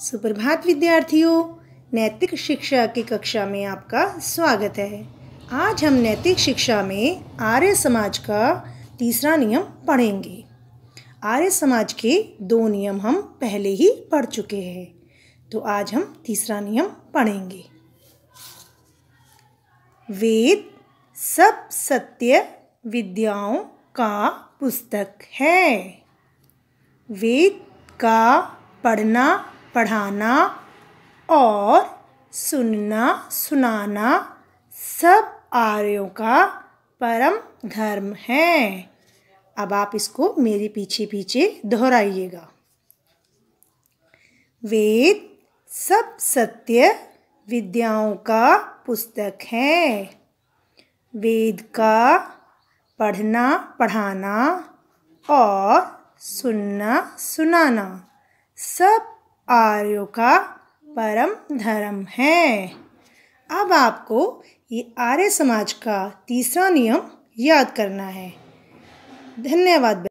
सुप्रभात विद्यार्थियों नैतिक शिक्षा की कक्षा में आपका स्वागत है आज हम नैतिक शिक्षा में आर्य समाज का तीसरा नियम पढ़ेंगे आर्य समाज के दो नियम हम पहले ही पढ़ चुके हैं तो आज हम तीसरा नियम पढ़ेंगे वेद सब सत्य विद्याओं का पुस्तक है वेद का पढ़ना पढ़ाना और सुनना सुनाना सब आर्यों का परम धर्म है अब आप इसको मेरे पीछे पीछे दोहराइएगा वेद सब सत्य विद्याओं का पुस्तक है वेद का पढ़ना पढ़ाना और सुनना सुनाना सब आर्यों का परम धर्म है अब आपको ये आर्य समाज का तीसरा नियम याद करना है धन्यवाद